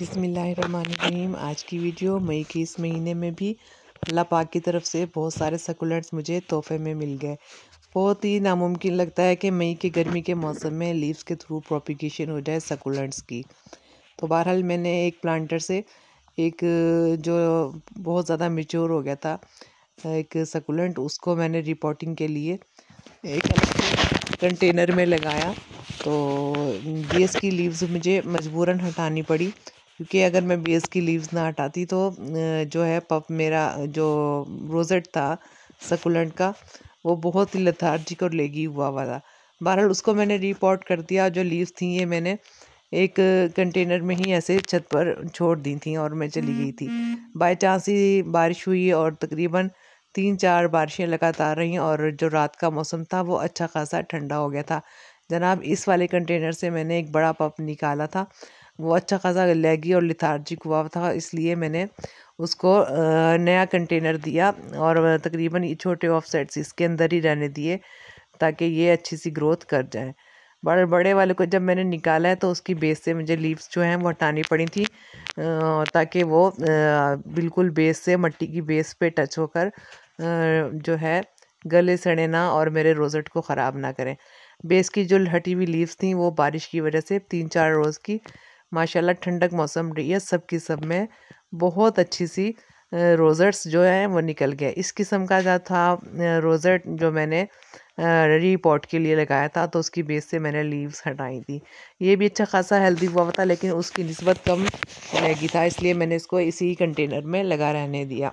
बिसमीम आज की वीडियो मई के इस महीने में भी अल्लाह पाक की तरफ से बहुत सारे सकुलेंट्स मुझे तोहफे में मिल गए बहुत ही नामुमकिन लगता है कि मई के गर्मी के मौसम में लीव्स के थ्रू प्रोपिगेशन हो जाए सकुलेंट्स की तो बहरहाल मैंने एक प्लांटर से एक जो बहुत ज़्यादा मेच्योर हो गया था एक सकुलेंट उसको मैंने रिपोर्टिंग के लिए एक कंटेनर में लगाया तो ये इसकी लीव्स मुझे मजबूरन हटानी पड़ी क्योंकि अगर मैं बेस की लीव्स ना हटाती तो जो है पप मेरा जो रोजेट था सकुलेंट का वो बहुत ही लथार्जिक और लेगी हुआ हुआ था बहरहाल उसको मैंने रिपोर्ट कर दिया जो लीव्स थी ये मैंने एक कंटेनर में ही ऐसे छत पर छोड़ दी थी और मैं चली गई थी हम्म, हम्म। बाय चांस ही बारिश हुई और तकरीबन तीन चार बारिशें लगातार रही और जो रात का मौसम था वो अच्छा खासा ठंडा हो गया था जनाब इस वाले कंटेनर से मैंने एक बड़ा पप निकाला था वो अच्छा खासा लेगी और लिथार्जिक हुआ था इसलिए मैंने उसको नया कंटेनर दिया और तकरीबन छोटे ऑफ सेट्स इसके अंदर ही रहने दिए ताकि ये अच्छी सी ग्रोथ कर जाए बड़े बड़े वाले को जब मैंने निकाला है तो उसकी बेस से मुझे लीव्स जो हैं वो हटानी पड़ी थी ताकि वो बिल्कुल बेस से मट्टी की बेस पे टच होकर जो है गले सड़े ना और मेरे रोज़ट को ख़राब ना करें बेस की जो हटी हुई लीव्स थी वो बारिश की वजह से तीन चार रोज़ की माशाल्लाह ठंडक मौसम रही है सब की सब में बहुत अच्छी सी रोज़र्स जो है वो निकल गया इस किस्म का जो था रोज़र्ट जो मैंने रीपॉट के लिए लगाया था तो उसकी बेस से मैंने लीव्स हटाई थी ये भी अच्छा खासा हेल्दी हुआ था लेकिन उसकी नस्बत कम लगी था इसलिए मैंने इसको इसी कंटेनर में लगा रहने दिया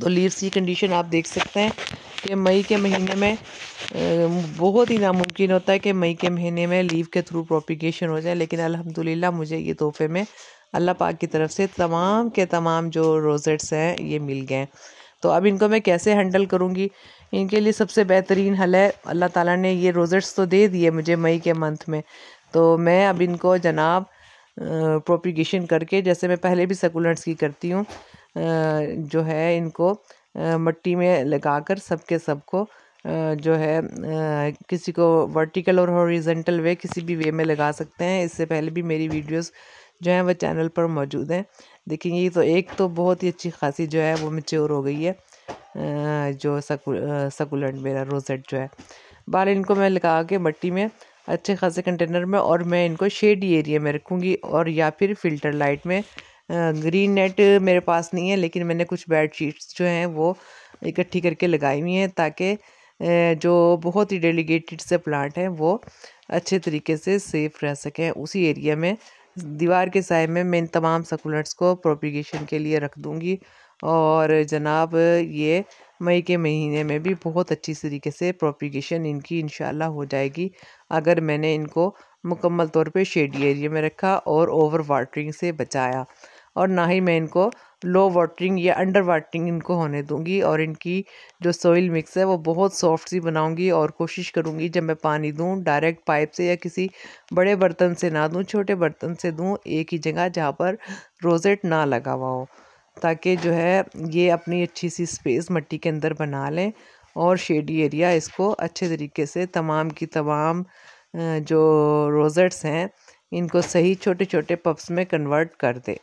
तो लीव्स की कंडीशन आप देख सकते हैं कि मई के महीने में बहुत ही नामुमकिन होता है कि मई के महीने में लीव के थ्रू प्रोपिगेशन हो जाए लेकिन अल्हम्दुलिल्लाह मुझे ये तोहफे में अल्लाह पाक की तरफ से तमाम के तमाम जो रोजेट्स हैं ये मिल गए तो अब इनको मैं कैसे हैंडल करूँगी इनके लिए सबसे बेहतरीन हल है अल्लाह ताला ने ये रोजेट्स तो दे दिए मुझे मई के मंथ में तो मैं अब इनको जनाब प्रोपिगेशन करके जैसे मैं पहले भी सकुलेंट्स की करती हूँ जो है इनको मिट्टी में लगाकर सबके सबको जो है किसी को वर्टिकल और हॉरिजेंटल वे किसी भी वे में लगा सकते हैं इससे पहले भी मेरी वीडियोस जो हैं वह चैनल पर मौजूद हैं देखिए ये तो एक तो बहुत ही अच्छी खासी जो है वो मेच्योर हो गई है जो सकुलेंट मेरा रोजेट जो है बाल इनको मैं लगा के मट्टी में अच्छे खासे कंटेनर में और मैं इनको शेडी एरिया में रखूँगी और या फिर फिल्टर लाइट में ग्रीन नेट मेरे पास नहीं है लेकिन मैंने कुछ बेड शीट्स जो हैं वो इकट्ठी करके लगाई हुई हैं ताकि जो बहुत ही डेलीगेटेड से प्लांट हैं वो अच्छे तरीके से सेफ रह सकें उसी एरिया में दीवार के साय में मैं इन तमाम सकुलेंट्स को प्रोपिगेशन के लिए रख दूँगी और जनाब ये मई के महीने में भी बहुत अच्छी तरीके से प्रोपिगेशन इनकी इन हो जाएगी अगर मैंने इनको मुकम्मल तौर पे शेडी एरिया में रखा और ओवर वाटरिंग से बचाया और ना ही मैं इनको लो वाटरिंग या अंडर वाटरिंग इनको होने दूंगी और इनकी जो सोइल मिक्स है वो बहुत सॉफ्ट सी बनाऊंगी और कोशिश करूंगी जब मैं पानी दूं डायरेक्ट पाइप से या किसी बड़े बर्तन से ना दूं छोटे बर्तन से दूं एक ही जगह जहाँ पर रोजेट ना लगा हुआ हो ताकि जो है ये अपनी अच्छी सी स्पेस मिट्टी के अंदर बना लें और शेडी एरिया इसको अच्छे तरीके से तमाम की तमाम जो रोजेट्स हैं इनको सही छोटे छोटे पप्स में कन्वर्ट कर दे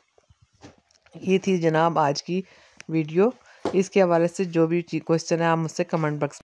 ये थी जनाब आज की वीडियो इसके हवाले से जो भी क्वेश्चन है आप मुझसे कमेंट बॉक्स